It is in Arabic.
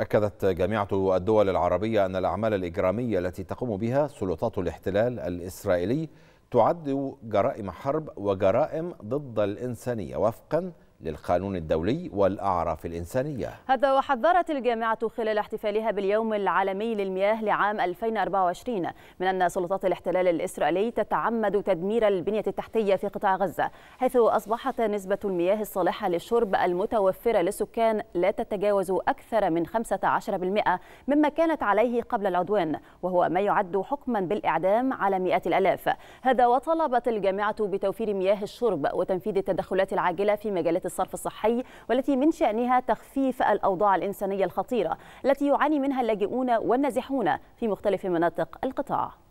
أكدت جامعة الدول العربية أن الأعمال الإجرامية التي تقوم بها سلطات الاحتلال الإسرائيلي تعد جرائم حرب وجرائم ضد الإنسانية وفقا للقانون الدولي والأعراف الإنسانية هذا وحذرت الجامعة خلال احتفالها باليوم العالمي للمياه لعام 2024 من أن سلطات الاحتلال الإسرائيلي تتعمد تدمير البنية التحتية في قطاع غزة حيث أصبحت نسبة المياه الصالحة للشرب المتوفرة للسكان لا تتجاوز أكثر من 15% مما كانت عليه قبل العدوان وهو ما يعد حكما بالإعدام على مئات الألاف هذا وطلبت الجامعة بتوفير مياه الشرب وتنفيذ التدخلات العاجلة في مجالات الصرف الصحي والتي من شأنها تخفيف الأوضاع الإنسانية الخطيرة التي يعاني منها اللاجئون والنازحون في مختلف مناطق القطاع